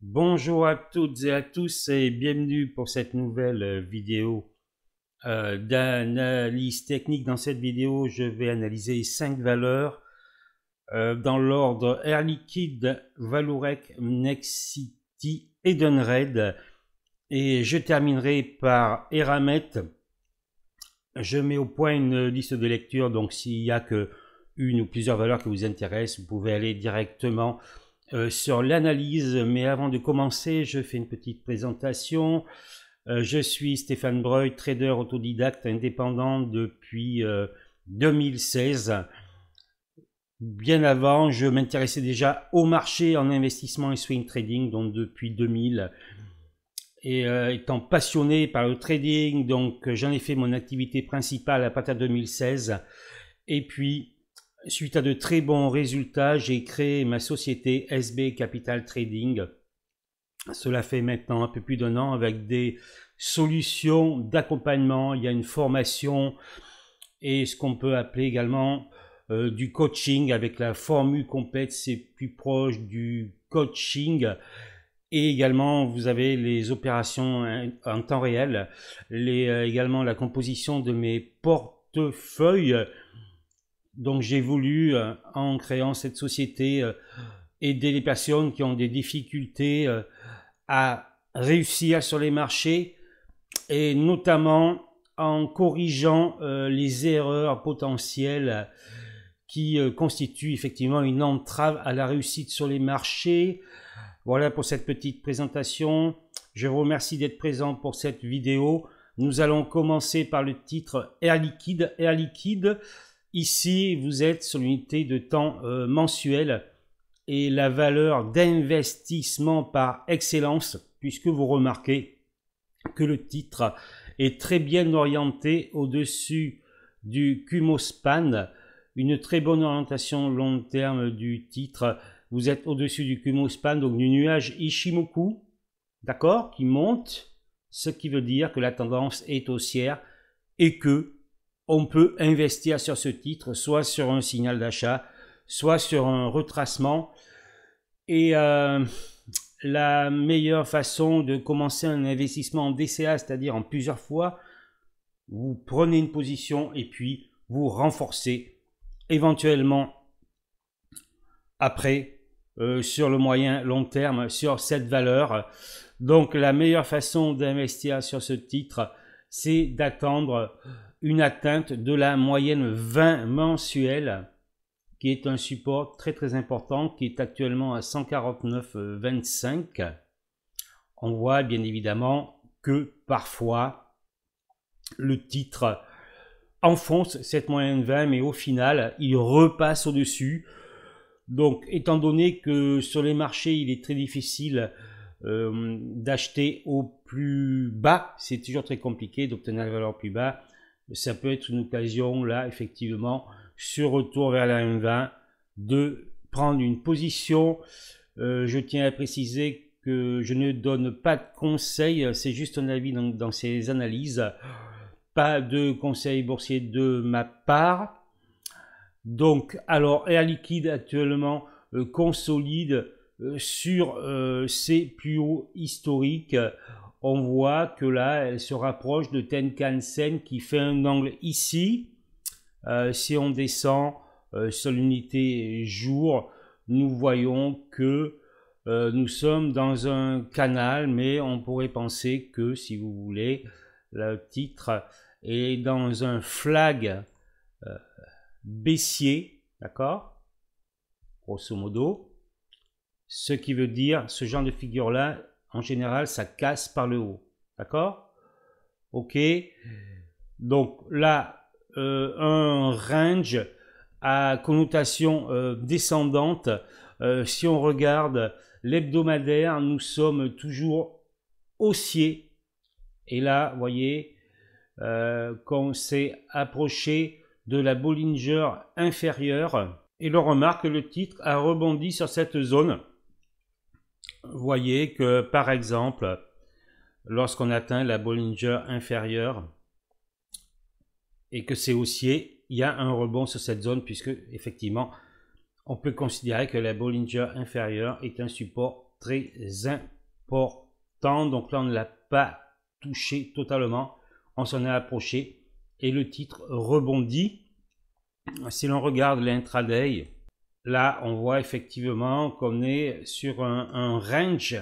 Bonjour à toutes et à tous et bienvenue pour cette nouvelle euh, vidéo euh, d'analyse technique. Dans cette vidéo, je vais analyser 5 valeurs euh, dans l'ordre Air Liquide, Valourec, Nexity, Edenred. Et je terminerai par Eramet. Je mets au point une liste de lecture, donc s'il n'y a que une ou plusieurs valeurs qui vous intéressent, vous pouvez aller directement euh, sur l'analyse, mais avant de commencer, je fais une petite présentation. Euh, je suis Stéphane Breuil, trader autodidacte indépendant depuis 2016. Euh, Bien avant, je m'intéressais déjà au marché en investissement et swing trading, donc depuis 2000. Et étant passionné par le trading, donc j'en ai fait mon activité principale à partir de 2016. Et puis, suite à de très bons résultats, j'ai créé ma société SB Capital Trading. Cela fait maintenant un peu plus d'un an avec des solutions d'accompagnement. Il y a une formation et ce qu'on peut appeler également euh, du coaching avec la formule complète. C'est plus proche du coaching. Et également, vous avez les opérations en temps réel, les, euh, également la composition de mes portefeuilles, donc j'ai voulu, euh, en créant cette société, euh, aider les personnes qui ont des difficultés euh, à réussir sur les marchés et notamment en corrigeant les erreurs potentielles qui constituent effectivement une entrave à la réussite sur les marchés. Voilà pour cette petite présentation. Je vous remercie d'être présent pour cette vidéo. Nous allons commencer par le titre Air Liquide. Air Liquide, Ici, vous êtes sur l'unité de temps euh, mensuel et la valeur d'investissement par excellence, puisque vous remarquez que le titre est très bien orienté au-dessus du Span. une très bonne orientation long terme du titre. Vous êtes au-dessus du Span, donc du nuage Ishimoku, d'accord, qui monte, ce qui veut dire que la tendance est haussière et que on peut investir sur ce titre, soit sur un signal d'achat, soit sur un retracement. Et euh, la meilleure façon de commencer un investissement en DCA, c'est-à-dire en plusieurs fois, vous prenez une position et puis vous renforcez éventuellement après euh, sur le moyen long terme sur cette valeur. Donc la meilleure façon d'investir sur ce titre, c'est d'attendre une atteinte de la moyenne 20 mensuelle, qui est un support très très important, qui est actuellement à 149,25. On voit bien évidemment que parfois le titre enfonce cette moyenne 20, mais au final, il repasse au-dessus. Donc, étant donné que sur les marchés, il est très difficile euh, d'acheter au plus bas, c'est toujours très compliqué d'obtenir la valeur plus bas ça peut être une occasion là, effectivement, sur retour vers la M20, de prendre une position. Euh, je tiens à préciser que je ne donne pas de conseils, c'est juste un avis dans, ces analyses. Pas de conseils boursiers de ma part. Donc, alors, Air Liquide actuellement euh, consolide euh, sur ses plus hauts historiques on voit que là, elle se rapproche de Tenkan-sen qui fait un angle ici. Euh, si on descend euh, sur l'unité jour, nous voyons que euh, nous sommes dans un canal, mais on pourrait penser que, si vous voulez, le titre est dans un flag baissier, d'accord Grosso modo. Ce qui veut dire, ce genre de figure-là en général, ça casse par le haut. D'accord Ok. Donc là, euh, un range à connotation euh, descendante. Euh, si on regarde l'hebdomadaire, nous sommes toujours haussiers. Et là, vous voyez, quand on s'est approché de la Bollinger inférieure, et l'on remarque que le titre a rebondi sur cette zone voyez que par exemple, lorsqu'on atteint la Bollinger inférieure et que c'est haussier, il y a un rebond sur cette zone puisque effectivement, on peut considérer que la Bollinger inférieure est un support très important. Donc là, on ne l'a pas touché totalement. On s'en est approché et le titre rebondit. Si l'on regarde l'intraday, Là, on voit effectivement qu'on est sur un, range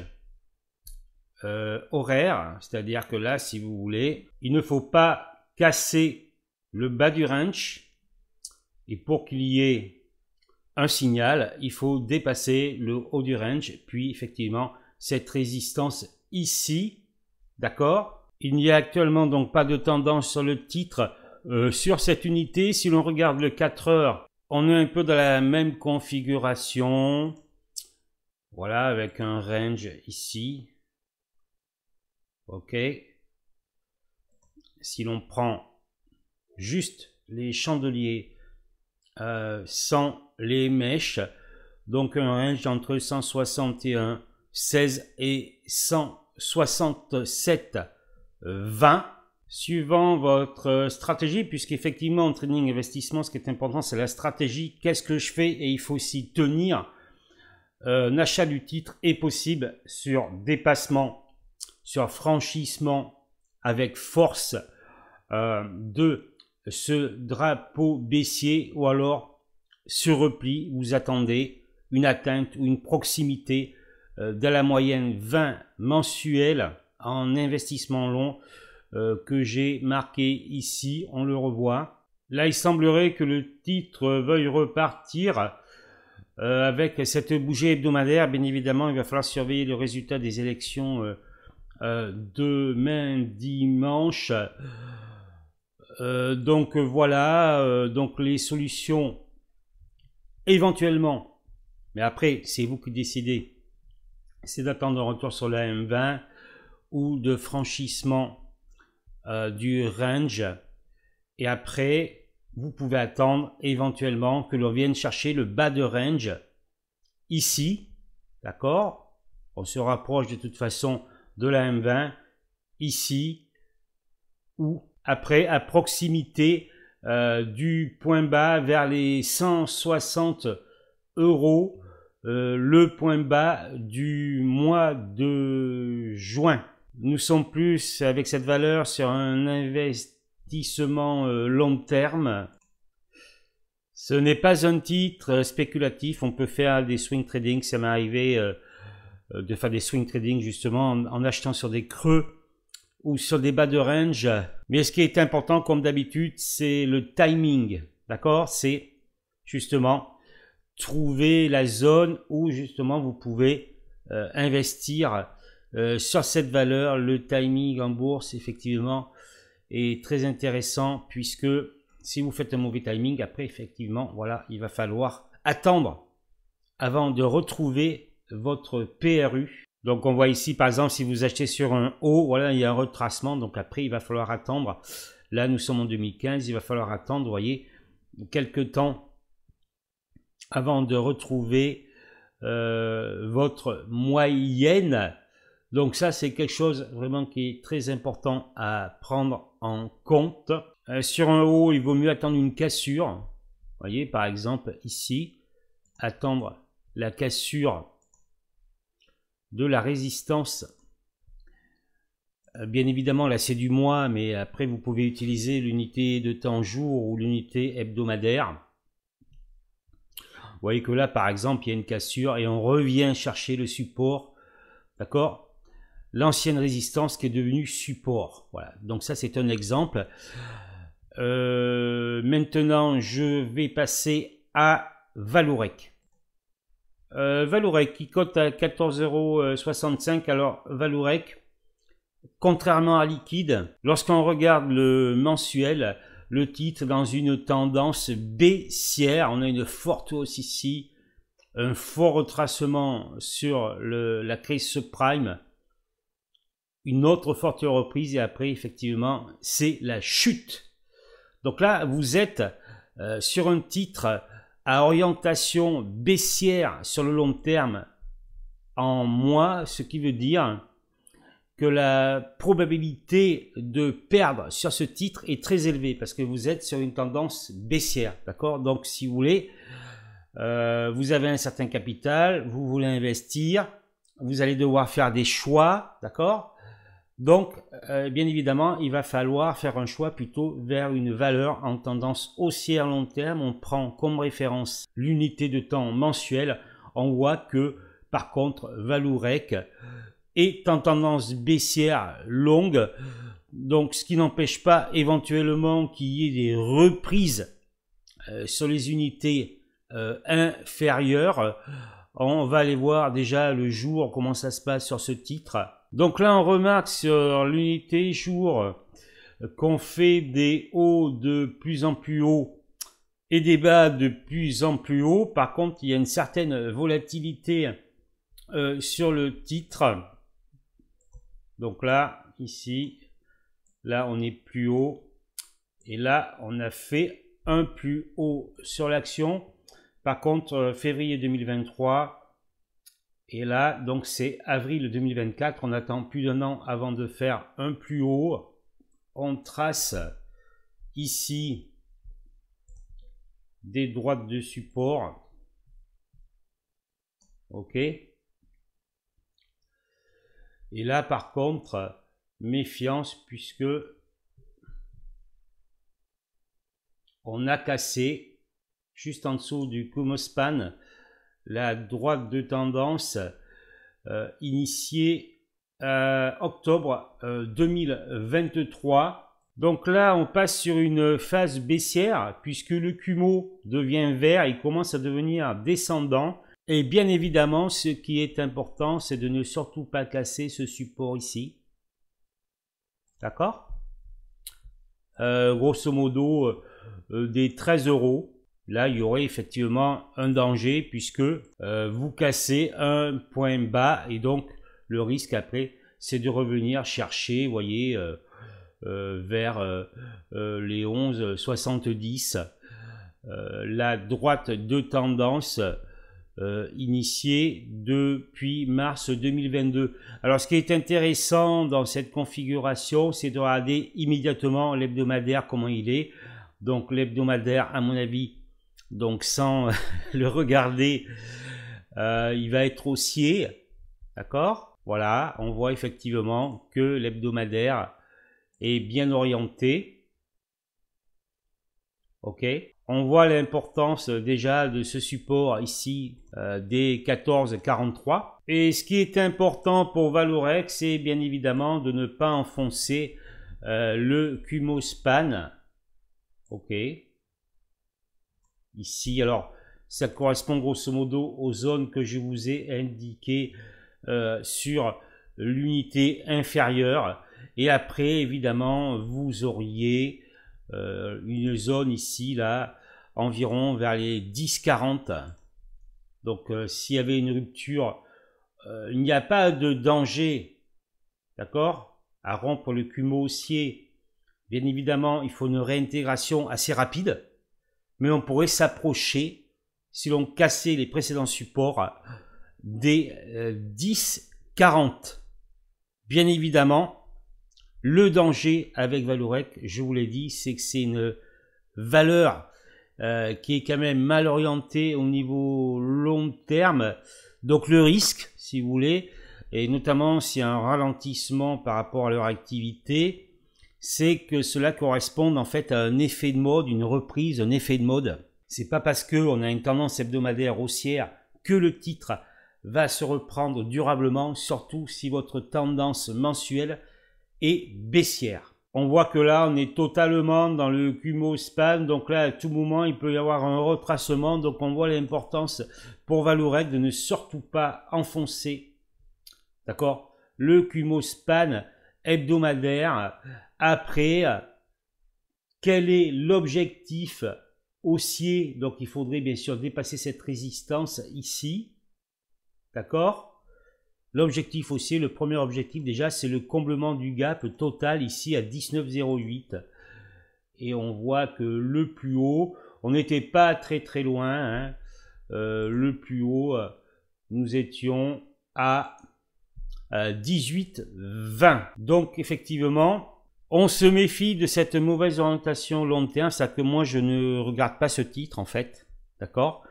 euh, horaire, c'est-à-dire que là, si vous voulez, il ne faut pas casser le bas du range. Et pour qu'il y ait un signal, il faut dépasser le haut du range, puis effectivement cette résistance ici, d'accord Il n'y a actuellement donc pas de tendance sur le titre. Euh, sur cette unité, si l'on regarde le 4 heures, on est un peu dans la même configuration. Voilà, avec un range ici. OK. Si l'on prend juste les chandeliers euh, sans les mèches, donc un range entre 161, 16 et 167, 20 suivant votre stratégie, puisqu'effectivement, en trading investissement, ce qui est important, c'est la stratégie. Qu'est-ce que je fais Et il faut s'y tenir. Euh, achat du titre est possible sur dépassement, sur franchissement avec force euh, de ce drapeau baissier ou alors sur repli, vous attendez une atteinte ou une proximité euh, de la moyenne 20 mensuelle en investissement long euh, que j'ai marqué ici. On le revoit. Là, il semblerait que le titre veuille repartir. Euh, avec cette bougie hebdomadaire, bien évidemment, il va falloir surveiller le résultat des élections euh, demain dimanche. donc voilà, donc les solutions éventuellement, mais après c'est vous qui décidez, c'est d'attendre un retour sur la M20 ou de franchissement euh, du range. Et après, vous pouvez attendre éventuellement que l'on vienne chercher le bas de range ici. D'accord On se rapproche de toute façon de la M20 ici ou après à proximité euh, du point bas vers les 160 euros, euh, le point bas du mois de juin nous sommes plus avec cette valeur sur un investissement euh, long terme. Ce n'est pas un titre euh, spéculatif, on peut faire des swing trading, ça m'est arrivé euh, de faire des swing trading justement en, achetant sur des creux ou sur des bas de range. Mais ce qui est important comme d'habitude, c'est le timing, d'accord C'est justement trouver la zone où justement vous pouvez investir euh, sur cette valeur, le timing en bourse, effectivement, est très intéressant puisque si vous faites un mauvais timing, après, effectivement, voilà, il va falloir attendre avant de retrouver votre PRU. Donc, on voit ici, par exemple, si vous achetez sur un haut, voilà, il y a un retracement. Donc, après, il va falloir attendre. Là, nous sommes en 2015. Il va falloir attendre, voyez, quelques temps avant de retrouver euh, votre moyenne donc ça, c'est quelque chose vraiment qui est très important à prendre en compte. Euh, sur un haut, il vaut mieux attendre une cassure. Vous voyez, par exemple, ici, attendre la cassure de la résistance. Euh, bien évidemment, là, c'est du mois, mais après, vous pouvez utiliser l'unité de temps jour ou l'unité hebdomadaire. Vous voyez que là, par exemple, il y a une cassure et on revient chercher le support. D'accord l'ancienne résistance qui est devenue support. Voilà, donc ça c'est un exemple. Euh, maintenant, je vais passer à Valourec. Euh, Valourec qui cote à 14,65€. Alors, Valourec, contrairement à Liquide, lorsqu'on regarde le mensuel, le titre dans une tendance baissière, on a une forte hausse ici, un fort retracement sur la crise subprime une autre forte reprise et après effectivement c'est la chute. Donc là vous êtes euh, sur un titre à orientation baissière sur le long terme en mois, ce qui veut dire que la probabilité de perdre sur ce titre est très élevée parce que vous êtes sur une tendance baissière, d'accord Donc si vous voulez, euh, vous avez un certain capital, vous voulez investir, vous allez devoir faire des choix, d'accord donc, euh, bien évidemment, il va falloir faire un choix plutôt vers une valeur en tendance haussière long terme. On prend comme référence l'unité de temps mensuelle. On voit que, par contre, Valourec est en tendance baissière longue. Donc, ce qui n'empêche pas éventuellement qu'il y ait des reprises euh, sur les unités euh, inférieures. On va aller voir déjà le jour comment ça se passe sur ce titre. Donc là, on remarque sur l'unité jour qu'on fait des hauts de plus en plus hauts et des bas de plus en plus hauts. Par contre, il y a une certaine volatilité euh, sur le titre. Donc là, ici, là, on est plus haut. Et là, on a fait un plus haut sur l'action. Par contre, euh, février 2023, et là, donc c'est avril 2024, on attend plus d'un an avant de faire un plus haut. On trace ici des droites de support. OK Et là, par contre, méfiance puisque on a cassé juste en dessous du span la droite de tendance euh, initiée euh, octobre 2023. Euh, Donc là, on passe sur une phase baissière puisque le Cumo devient vert, il commence à devenir descendant. Et bien évidemment, ce qui est important, c'est de ne surtout pas casser ce support ici. D'accord Grosso modo, des 13 euros là il y aurait effectivement un danger puisque euh, vous cassez un point bas et donc le risque après c'est de revenir chercher, voyez, euh, euh, vers les 11,70. la droite de tendance initiée depuis mars 2022. Alors ce qui est intéressant dans cette configuration, c'est de regarder immédiatement l'hebdomadaire comment il est. Donc l'hebdomadaire, à mon avis, donc sans euh, le regarder, euh, il va être haussier. D'accord Voilà, on voit effectivement que l'hebdomadaire est bien orienté. OK On voit l'importance euh, déjà de ce support ici euh, des 14,43. Et ce qui est important pour Valorex, c'est bien évidemment de ne pas enfoncer le Cumospan. OK ici. Alors, ça correspond grosso modo aux zones que je vous ai indiquées euh, sur l'unité inférieure. Et après, évidemment, vous auriez euh, une zone ici, là, environ vers les 10-40. Donc, euh, s'il y avait une rupture, il n'y a pas de danger, d'accord, à rompre le cumo haussier. Bien évidemment, il faut une réintégration assez rapide mais on pourrait s'approcher, si l'on cassait les précédents supports, des 10-40. Euh, Bien évidemment, le danger avec Valourec, je vous l'ai dit, c'est que c'est une valeur euh, qui est quand même mal orientée au niveau long terme. Donc le risque, si vous voulez, et notamment s'il y a un ralentissement par rapport à leur activité, c'est que cela correspond en fait à un effet de mode, une reprise, un effet de mode. C'est pas parce qu'on a une tendance hebdomadaire haussière que le titre va se reprendre durablement, surtout si votre tendance mensuelle est baissière. On voit que là, on est totalement dans le CUMO span, donc là, à tout moment, il peut y avoir un retracement, donc on voit l'importance pour Valourec de ne surtout pas enfoncer, d'accord, le cumo span hebdomadaire après, quel est l'objectif haussier Donc il faudrait bien sûr dépasser cette résistance ici. D'accord L'objectif haussier, le premier objectif déjà, c'est le comblement du gap total ici à 19,08. Et on voit que le plus haut, on n'était pas très très loin. Hein. Euh, le plus haut, nous étions à 18,20. Donc effectivement, on se méfie de cette mauvaise orientation long terme, cest que moi je ne regarde pas ce titre en fait, d'accord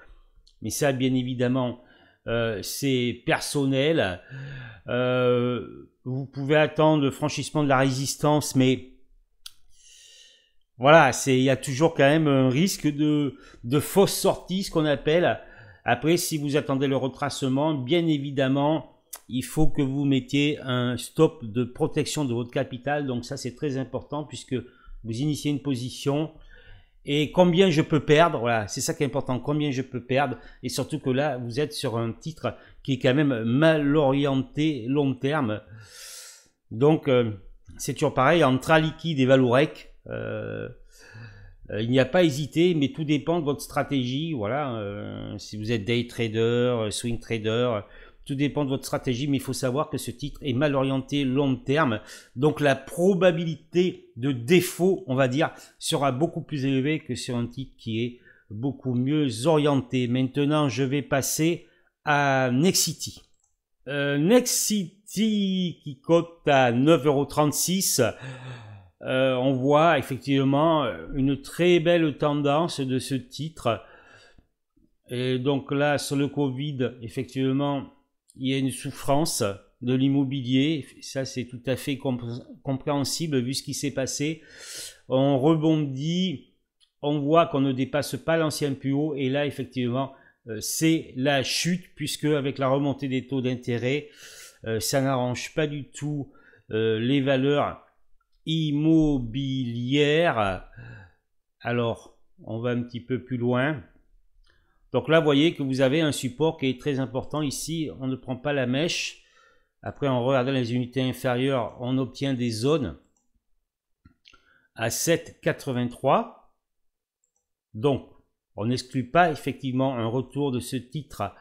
Mais ça, bien évidemment, euh, c'est personnel. Euh, vous pouvez attendre le franchissement de la résistance, mais voilà, c'est il y a toujours quand même un risque de, de fausse sortie, ce qu'on appelle. Après, si vous attendez le retracement, bien évidemment, il faut que vous mettiez un stop de protection de votre capital. Donc ça, c'est très important puisque vous initiez une position. Et combien je peux perdre Voilà, c'est ça qui est important. Combien je peux perdre Et surtout que là, vous êtes sur un titre qui est quand même mal orienté long terme. Donc, euh, c'est toujours pareil. Entre liquide et Valourec, euh, euh, il n'y a pas hésité, mais tout dépend de votre stratégie. Voilà, si vous êtes day trader, swing trader, tout dépend de votre stratégie, mais il faut savoir que ce titre est mal orienté long terme. Donc la probabilité de défaut, on va dire, sera beaucoup plus élevée que sur un titre qui est beaucoup mieux orienté. Maintenant, je vais passer à Nexity. Euh, Nexity qui cote à 9,36 Euh, on voit effectivement euh, une très belle tendance de ce titre. Et donc là, sur le Covid, effectivement, il y a une souffrance de l'immobilier. Ça, c'est tout à fait compréhensible vu ce qui s'est passé. On rebondit, on voit qu'on ne dépasse pas l'ancien plus haut. Et là, effectivement, euh, c'est la chute puisque avec la remontée des taux d'intérêt, euh, ça n'arrange pas du tout euh, les valeurs immobilières. Alors, on va un petit peu plus loin. Donc là, vous voyez que vous avez un support qui est très important. Ici, on ne prend pas la mèche. Après, en regardant les unités inférieures, on obtient des zones à 7,83. Donc, on n'exclut pas effectivement un retour de ce titre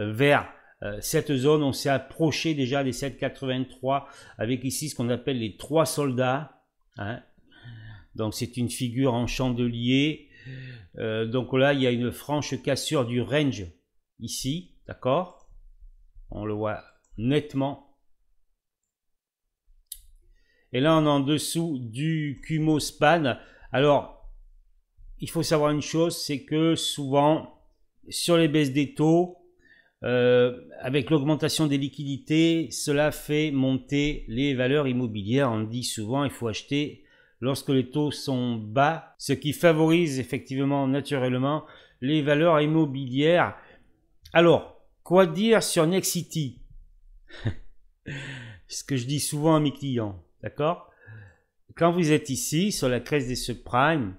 euh, vers euh, cette zone. On s'est approché déjà des 7,83 avec ici ce qu'on appelle les trois soldats. Hein. Donc, c'est une figure en chandelier euh, donc là, il y a une franche cassure du range ici, d'accord On le voit nettement. Et là, on est en dessous du cumo Span. Alors, il faut savoir une chose, c'est que souvent, sur les baisses des taux, euh, avec l'augmentation des liquidités, cela fait monter les valeurs immobilières. On dit souvent, il faut acheter lorsque les taux sont bas, ce qui favorise effectivement naturellement les valeurs immobilières. Alors, quoi dire sur Nexity Ce que je dis souvent à mes clients, d'accord Quand vous êtes ici, sur la crèche des subprimes,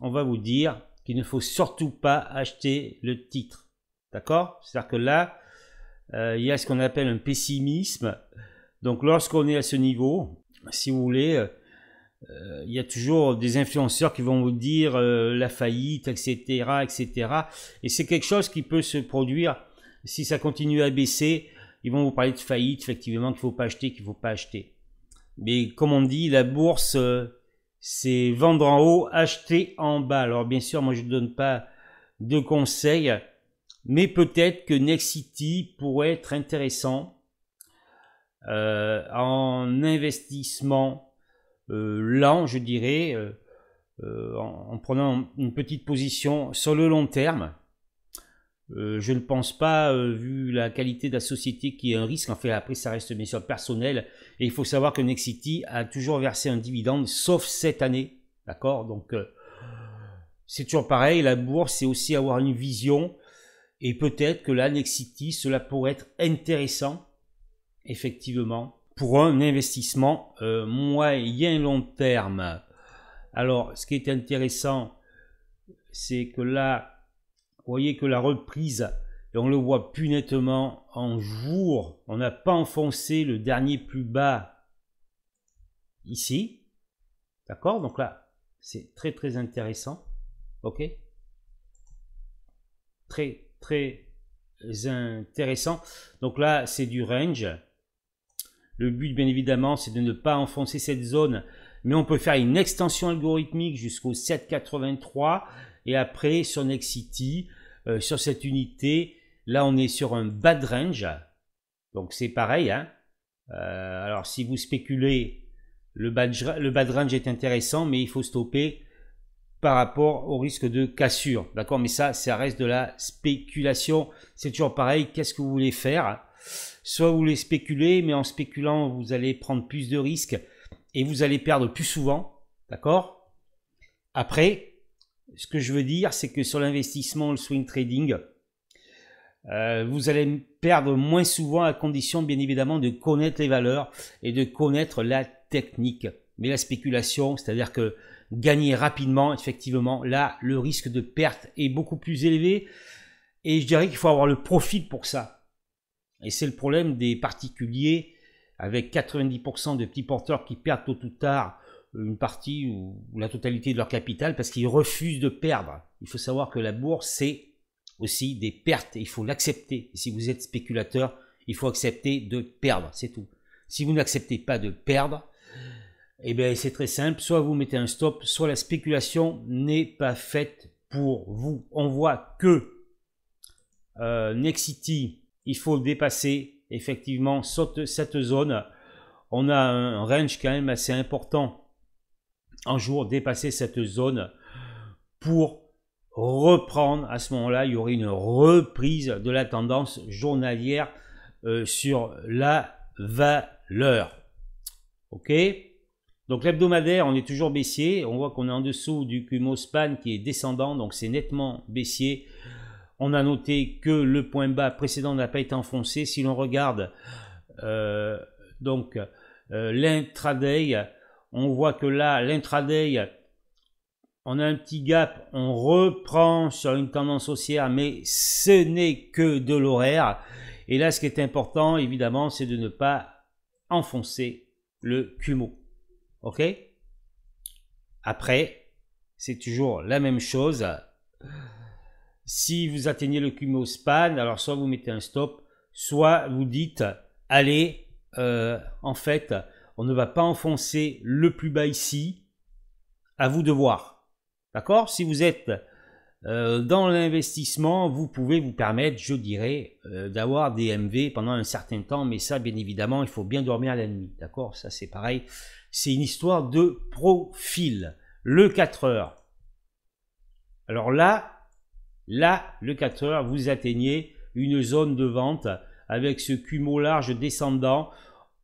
on va vous dire qu'il ne faut surtout pas acheter le titre, d'accord C'est-à-dire que là, euh, il y a ce qu'on appelle un pessimisme. Donc, lorsqu'on est à ce niveau, si vous voulez, euh, euh, il y a toujours des influenceurs qui vont vous dire euh, la faillite, etc., etc. Et c'est quelque chose qui peut se produire si ça continue à baisser. Ils vont vous parler de faillite, effectivement, qu'il ne faut pas acheter, qu'il ne faut pas acheter. Mais comme on dit, la bourse, euh, c'est vendre en haut, acheter en bas. Alors bien sûr, moi je ne donne pas de conseils, mais peut-être que Next City pourrait être intéressant en investissement euh, lent, je dirais, euh, euh, en, prenant une petite position sur le long terme. je ne pense pas, vu la qualité de la société, qui y un risque. En fait, après, ça reste bien sûr personnel. Et il faut savoir que Nexity a toujours versé un dividende, sauf cette année. D'accord Donc, c'est toujours pareil. La bourse, c'est aussi avoir une vision. Et peut-être que là, Nexity, cela pourrait être intéressant, effectivement, pour un investissement euh, moyen long terme. Alors, ce qui est intéressant, c'est que là, vous voyez que la reprise, on le voit plus nettement en jour, on n'a pas enfoncé le dernier plus bas ici. D'accord Donc là, c'est très très intéressant. OK Très très intéressant. Donc là, c'est du range. Le but, bien évidemment, c'est de ne pas enfoncer cette zone, mais on peut faire une extension algorithmique jusqu'au 7,83 et après sur Next City, euh, sur cette unité, là on est sur un bad range, donc c'est pareil. Hein. Euh, alors si vous spéculez, le bad, le bad range est intéressant, mais il faut stopper par rapport au risque de cassure, d'accord Mais ça, ça reste de la spéculation. C'est toujours pareil. Qu'est-ce que vous voulez faire Soit vous voulez spéculer, mais en spéculant, vous allez prendre plus de risques et vous allez perdre plus souvent. D'accord Après, ce que je veux dire, c'est que sur l'investissement, le swing trading, euh, vous allez perdre moins souvent à condition, bien évidemment, de connaître les valeurs et de connaître la technique. Mais la spéculation, c'est-à-dire que gagner rapidement, effectivement, là, le risque de perte est beaucoup plus élevé. Et je dirais qu'il faut avoir le profit pour ça. Et c'est le problème des particuliers avec 90% de petits porteurs qui perdent tôt ou tard une partie ou la totalité de leur capital parce qu'ils refusent de perdre. Il faut savoir que la bourse, c'est aussi des pertes il faut l'accepter. si vous êtes spéculateur, il faut accepter de perdre, c'est tout. Si vous n'acceptez pas de perdre, eh bien c'est très simple, soit vous mettez un stop, soit la spéculation n'est pas faite pour vous. On voit que euh, Nexity il faut dépasser effectivement cette zone. On a un range quand même assez important un jour, dépasser cette zone pour reprendre. À ce moment-là, il y aurait une reprise de la tendance journalière euh, sur la valeur. OK donc l'hebdomadaire, on est toujours baissier. On voit qu'on est en dessous du cumospan Span qui est descendant, donc c'est nettement baissier on a noté que le point bas précédent n'a pas été enfoncé. Si l'on regarde euh, donc euh, l'intraday, on voit que là, l'intraday, on a un petit gap, on reprend sur une tendance haussière, mais ce n'est que de l'horaire. Et là, ce qui est important, évidemment, c'est de ne pas enfoncer le cumul. OK Après, c'est toujours la même chose. Si vous atteignez le span, alors soit vous mettez un stop, soit vous dites allez, euh, en fait, on ne va pas enfoncer le plus bas ici, à vous de voir. D'accord Si vous êtes euh, dans l'investissement, vous pouvez vous permettre, je dirais, euh, d'avoir des MV pendant un certain temps, mais ça, bien évidemment, il faut bien dormir à la nuit. D'accord Ça, c'est pareil. C'est une histoire de profil. Le 4 heures. Alors là, Là, le 4 heures, vous atteignez une zone de vente avec ce cumul large descendant.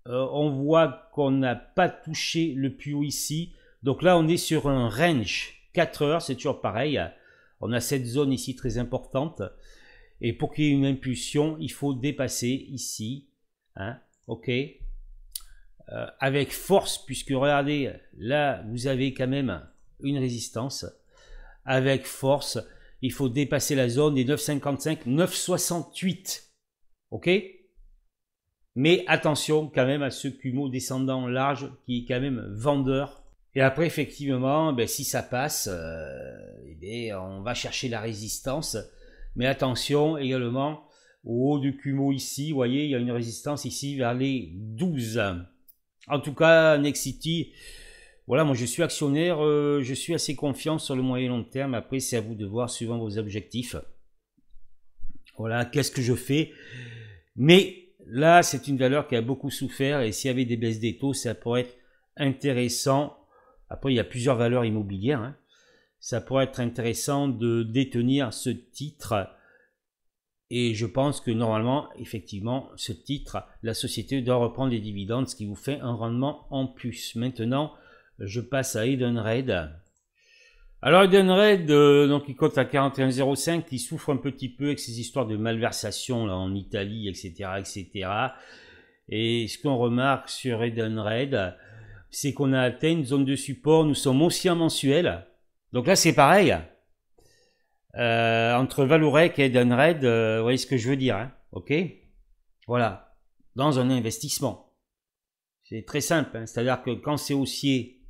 Euh, on voit qu'on n'a pas touché le plus ici. Donc là, on est sur un range 4 heures, c'est toujours pareil. On a cette zone ici très importante. Et pour qu'il y ait une impulsion, il faut dépasser ici. Hein, ok euh, Avec force, puisque regardez, là, vous avez quand même une résistance. Avec force, il faut dépasser la zone des 9,55, 9,68. OK Mais attention quand même à ce Kumo descendant large qui est quand même vendeur. Et après, effectivement, ben, si ça passe, euh, eh on va chercher la résistance. Mais attention également au haut du Kumo ici. Vous voyez, il y a une résistance ici vers les 12. En tout cas, Next City, voilà, moi je suis actionnaire, euh, je suis assez confiant sur le moyen et long terme. Après, c'est à vous de voir suivant vos objectifs. Voilà, qu'est-ce que je fais Mais là, c'est une valeur qui a beaucoup souffert et s'il y avait des baisses des taux, ça pourrait être intéressant. Après, il y a plusieurs valeurs immobilières. Hein. Ça pourrait être intéressant de détenir ce titre. Et je pense que normalement, effectivement, ce titre, la société doit reprendre les dividendes, ce qui vous fait un rendement en plus. Maintenant, je passe à Edenred. Alors Edenred, euh, donc il cote à 41,05, qui souffre un petit peu avec ses histoires de malversations en Italie, etc., etc. Et ce qu'on remarque sur Edenred, c'est qu'on a atteint une zone de support, nous sommes aussi en mensuel. Donc là, c'est pareil. Euh, entre Valourec et Edenred, euh, vous voyez ce que je veux dire, hein, ok Voilà, dans un investissement. C'est très simple, hein. c'est-à-dire que quand c'est haussier,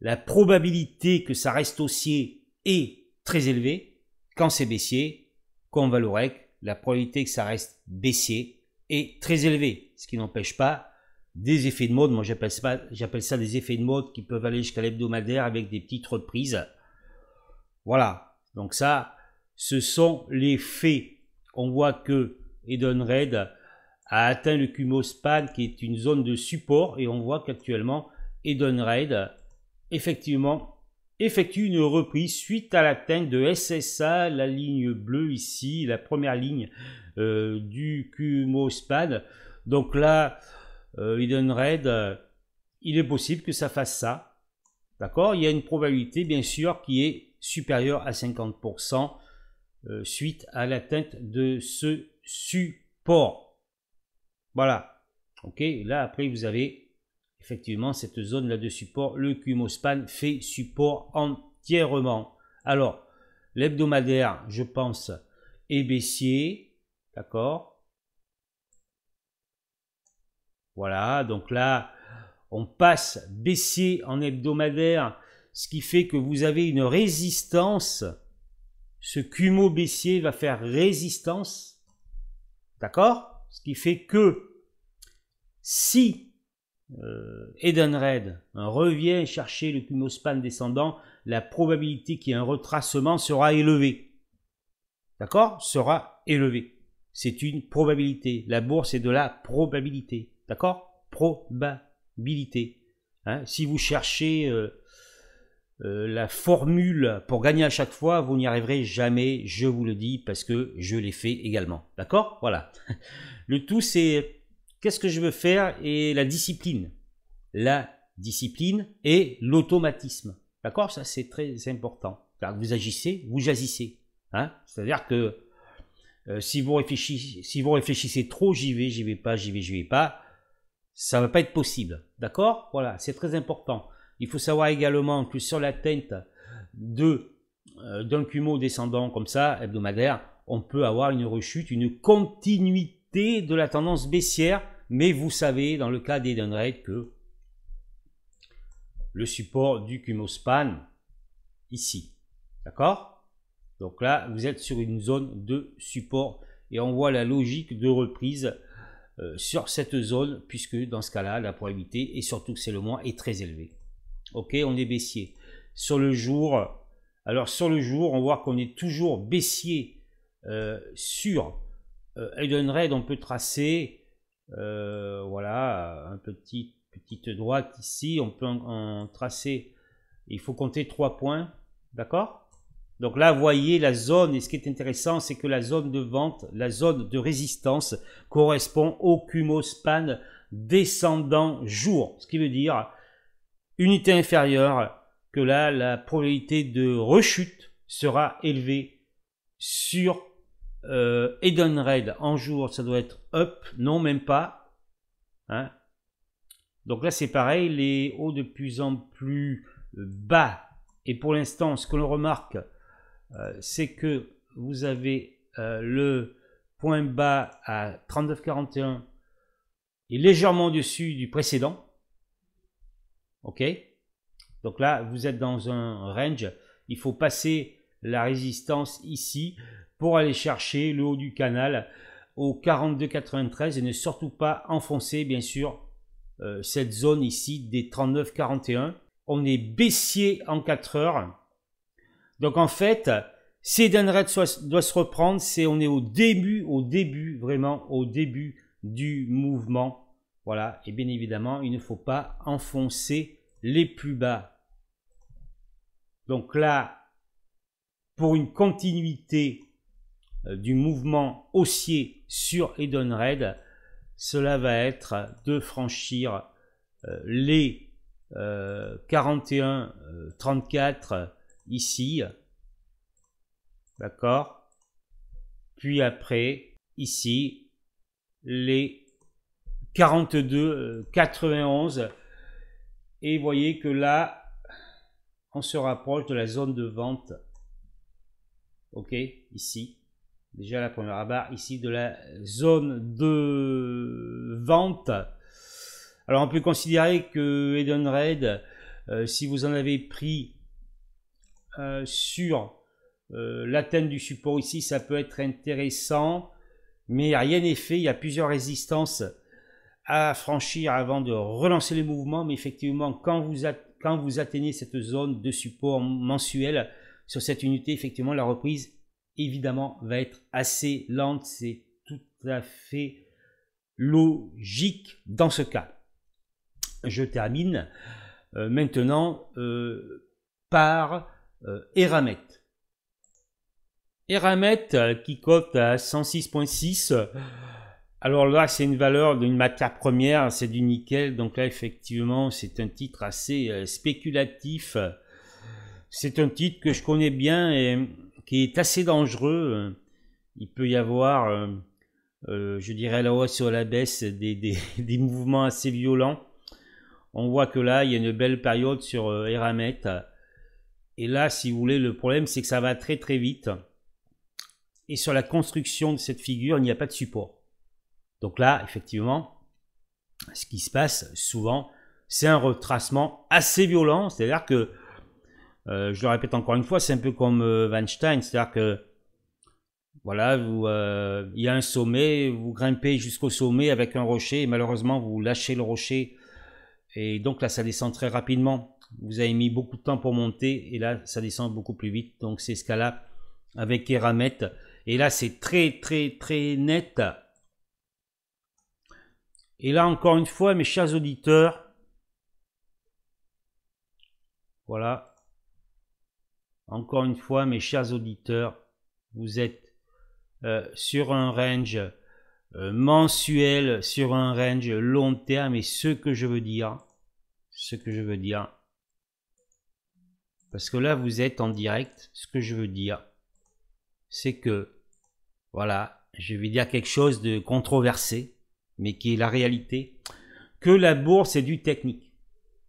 la probabilité que ça reste haussier est très élevée. Quand c'est baissier, quand rec la probabilité que ça reste baissier est très élevée, ce qui n'empêche pas des effets de mode. Moi, j'appelle ça, ça des effets de mode qui peuvent aller jusqu'à l'hebdomadaire avec des petites reprises. Voilà. Donc ça, ce sont les faits. On voit que Eden a atteint le Span qui est une zone de support et on voit qu'actuellement Eden effectivement effectue une reprise suite à l'atteinte de SSA, la ligne bleue ici, la première ligne euh, du du QMOSPAD. Donc là, il euh, donne Red, euh, il est possible que ça fasse ça. D'accord Il y a une probabilité, bien sûr, qui est supérieure à 50% suite à l'atteinte de ce support. Voilà. OK Là, après, vous avez effectivement cette zone-là de support, le cumo-span fait support entièrement. Alors, l'hebdomadaire, je pense, est baissier, d'accord Voilà, donc là, on passe baissier en hebdomadaire, ce qui fait que vous avez une résistance. Ce Cumo baissier va faire résistance, d'accord Ce qui fait que si euh, Edenred revient chercher le cumospan descendant, la probabilité qu'il y ait un retracement sera élevée. D'accord Sera élevée. C'est une probabilité. La bourse est de la probabilité. D'accord Probabilité. Hein, si vous cherchez euh, euh, la formule pour gagner à chaque fois, vous n'y arriverez jamais, je vous le dis, parce que je l'ai fait également. D'accord Voilà. Le tout, c'est Qu'est-ce que je veux faire Et la discipline. La discipline et l'automatisme. D'accord Ça, c'est très important. vous agissez, vous agissez. Hein C'est-à-dire que euh, si, vous réfléchissez, trop, j'y vais, j'y vais pas, j'y vais, j'y vais pas, ça ne va pas être possible. D'accord Voilà, c'est très important. Il faut savoir également que sur la teinte de euh, d'un cumo descendant comme ça, hebdomadaire, on peut avoir une rechute, une continuité de la tendance baissière, mais vous savez dans le cas des rate que le support du span ici. D'accord Donc là, vous êtes sur une zone de support et on voit la logique de reprise euh, sur cette zone puisque dans ce cas-là, la probabilité et surtout que c'est le moins est très élevée. Ok, on est baissier. Sur le jour, alors sur le jour, on voit qu'on est toujours baissier euh, sur euh, Red, on peut tracer euh, voilà, un petit, petite droite ici, on peut en, tracer, il faut compter trois points, d'accord Donc là, vous voyez la zone, et ce qui est intéressant, c'est que la zone de vente, la zone de résistance, correspond au Span descendant jour, ce qui veut dire unité inférieure, que là, la probabilité de rechute sera élevée sur euh, Eden Raid en jour, ça doit être up, non, même pas. Hein? Donc là, c'est pareil, les hauts de plus en plus bas. Et pour l'instant, ce que l'on remarque, euh, c'est que vous avez euh, le point bas à 39,41 et légèrement dessus du précédent. Ok Donc là, vous êtes dans un range. Il faut passer la résistance ici pour aller chercher le haut du canal au 42,93 et ne surtout pas enfoncer bien sûr euh, cette zone ici des 39,41. On est baissier en 4 heures. Donc en fait, si Edenred doit se reprendre, c'est on est au début, au début, vraiment au début du mouvement. Voilà, et bien évidemment, il ne faut pas enfoncer les plus bas. Donc là, pour une continuité euh, du mouvement haussier sur Edenred, cela va être de franchir euh, les 41, euh, 34 ici, d'accord Puis après, ici, les 42, 91, et voyez que là, on se rapproche de la zone de vente, ok, ici, Déjà la première barre ici de la zone de vente. Alors on peut considérer que Eden Red, euh, si vous en avez pris euh, sur euh, l'atteinte du support ici, ça peut être intéressant, mais rien n'est fait. Il y a plusieurs résistances à franchir avant de relancer les mouvements, mais effectivement, quand vous, quand vous atteignez cette zone de support mensuel sur cette unité, effectivement, la reprise évidemment, va être assez lente. C'est tout à fait logique dans ce cas. Je termine euh, maintenant euh, par euh, Eramet. Eramet qui cote à 106.6. Alors là, c'est une valeur d'une matière première, c'est du nickel. Donc là, effectivement, c'est un titre assez spéculatif. C'est un titre que je connais bien et qui est assez dangereux. Hein. Il peut y avoir, euh, euh, je dirais, à la hausse ou la baisse des, mouvements assez violents. On voit que là, il y a une belle période sur euh, Eramet. Et là, si vous voulez, le problème, c'est que ça va très très vite. Et sur la construction de cette figure, il n'y a pas de support. Donc là, effectivement, ce qui se passe souvent, c'est un retracement assez violent. C'est-à-dire que euh, je le répète encore une fois, c'est un peu comme euh, Weinstein, c'est-à-dire que voilà, vous, euh, il y a un sommet, vous grimpez jusqu'au sommet avec un rocher, et malheureusement vous lâchez le rocher, et donc là ça descend très rapidement. Vous avez mis beaucoup de temps pour monter, et là ça descend beaucoup plus vite. Donc c'est ce cas-là avec Keramet et là c'est très très très net. Et là encore une fois, mes chers auditeurs, voilà, encore une fois, mes chers auditeurs, vous êtes euh, sur un range euh, mensuel, sur un range long terme. Et ce que je veux dire, ce que je veux dire, parce que là vous êtes en direct, ce que je veux dire, c'est que, voilà, je vais dire quelque chose de controversé, mais qui est la réalité, que la bourse est du technique.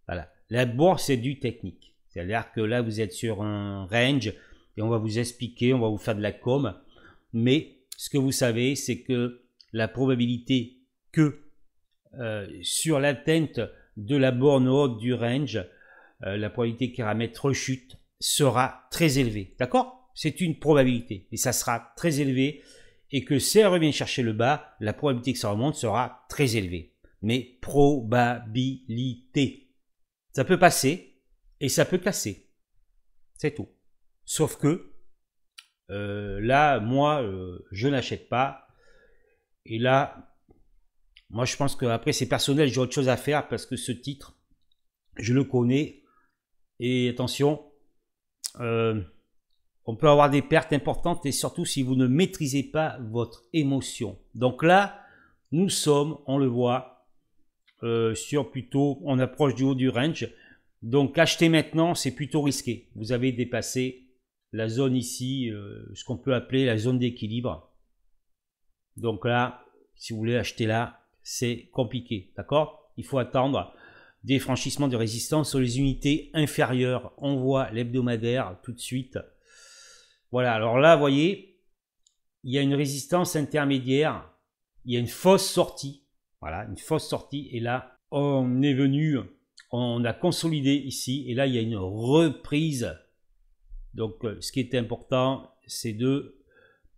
Voilà, la bourse est du technique. C'est-à-dire que là, vous êtes sur un range et on va vous expliquer, on va vous faire de la com. Mais ce que vous savez, c'est que la probabilité que euh, sur l'atteinte de la borne haute du range, euh, la probabilité qu'il ramène rechute sera très élevée. D'accord C'est une probabilité. Et ça sera très élevé. Et que si elle revient chercher le bas, la probabilité que ça remonte sera très élevée. Mais probabilité. Ça peut passer, et ça peut casser. C'est tout. Sauf que euh, là, moi, euh, je n'achète pas. Et là, moi, je pense qu'après, c'est personnel, j'ai autre chose à faire parce que ce titre, je le connais. Et attention, euh, on peut avoir des pertes importantes et surtout si vous ne maîtrisez pas votre émotion. Donc là, nous sommes, on le voit, sur plutôt, on approche du haut du range. Donc acheter maintenant, c'est plutôt risqué. Vous avez dépassé la zone ici, euh, ce qu'on peut appeler la zone d'équilibre. Donc là, si vous voulez acheter là, c'est compliqué. D'accord Il faut attendre des franchissements de résistance sur les unités inférieures. On voit l'hebdomadaire tout de suite. Voilà, alors là, vous voyez, il y a une résistance intermédiaire. Il y a une fausse sortie. Voilà, une fausse sortie. Et là, on est venu on a consolidé ici et là il y a une reprise. Donc euh, ce qui est important, c'est de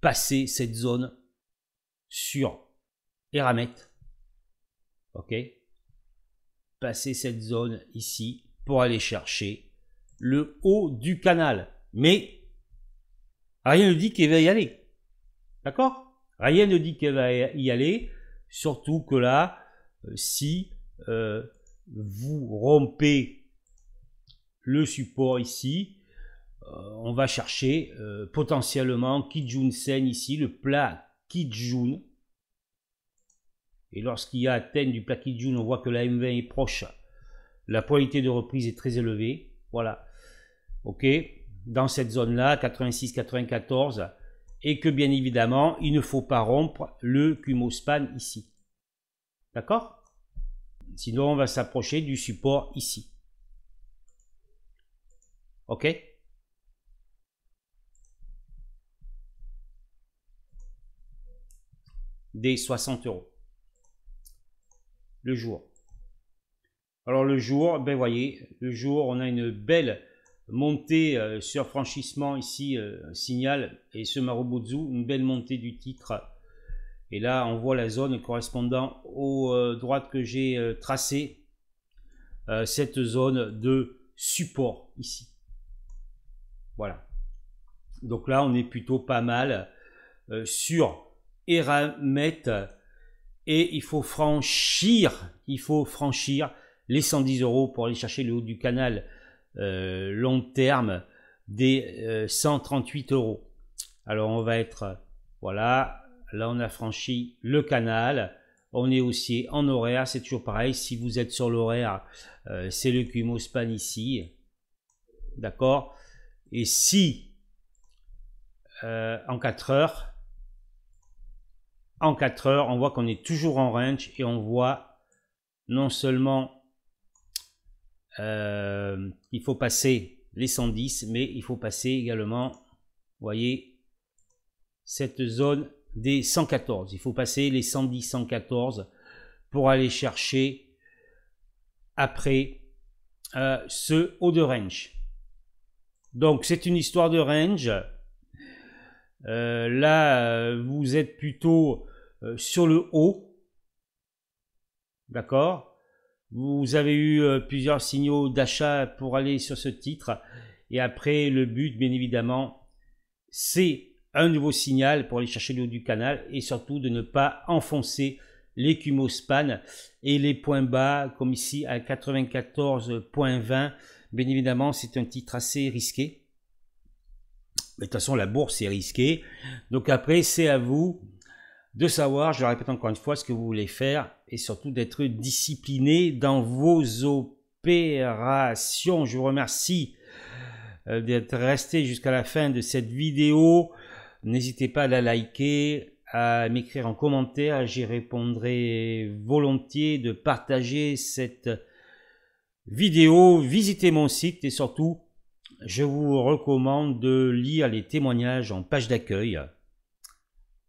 passer cette zone sur Eramet. OK Passer cette zone ici pour aller chercher le haut du canal. Mais rien ne dit qu'elle va y aller. D'accord Rien ne dit qu'elle va y aller. Surtout que là, euh, si euh, vous rompez le support ici, euh, on va chercher euh, potentiellement Kijun Sen ici, le plat Kijun. Et lorsqu'il y a atteinte du plat Kijun, on voit que la M20 est proche. La probabilité de reprise est très élevée. Voilà. OK Dans cette zone-là, 86-94. Et que bien évidemment, il ne faut pas rompre le Span ici. D'accord Sinon, on va s'approcher du support ici. OK Des 60 euros. Le jour. Alors le jour, ben voyez, le jour, on a une belle montée euh, sur franchissement ici, euh, signal, et ce Marubozu, une belle montée du titre et là, on voit la zone correspondant aux euh, droites que j'ai euh, tracé euh, cette zone de support ici. Voilà. Donc là, on est plutôt pas mal sur Eramet. Et il faut franchir, il faut franchir les 110 euros pour aller chercher le haut du canal long terme des 138 euros. Alors on va être voilà Là, on a franchi le canal. On est aussi en horaire, c'est toujours pareil. Si vous êtes sur l'horaire, euh, c'est le Cumo Span ici. D'accord Et si euh, en 4 heures, en 4 heures, on voit qu'on est toujours en range et on voit non seulement qu'il euh, il faut passer les 110, mais il faut passer également, vous voyez, cette zone des 114. Il faut passer les 110-114 pour aller chercher après euh, ce haut de range. Donc c'est une histoire de range. Euh, là, euh, vous êtes plutôt sur le haut. D'accord Vous avez eu plusieurs signaux d'achat pour aller sur ce titre. Et après, le but, bien évidemment, c'est un nouveau signal pour aller chercher le haut du canal et surtout de ne pas enfoncer les SPAN et les points bas comme ici à 94.20. Bien évidemment, c'est un titre assez risqué. Mais de toute façon, la bourse est risquée. Donc après, c'est à vous de savoir, je le répète encore une fois, ce que vous voulez faire et surtout d'être discipliné dans vos opérations. Je vous remercie euh, d'être resté jusqu'à la fin de cette vidéo. N'hésitez pas à la liker, à m'écrire en commentaire, j'y répondrai volontiers, de partager cette vidéo, visitez mon site et surtout, je vous recommande de lire les témoignages en page d'accueil.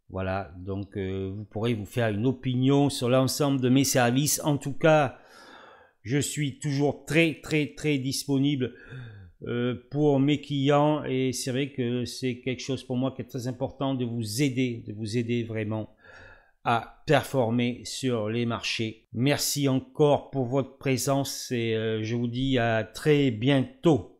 Voilà, donc euh, vous pourrez vous faire une opinion sur l'ensemble de mes services. En tout cas, je suis toujours très très très disponible euh, pour mes clients et c'est vrai que c'est quelque chose pour moi qui est très important de vous aider, de vous aider vraiment à performer sur les marchés. Merci encore pour votre présence et euh, je vous dis à très bientôt.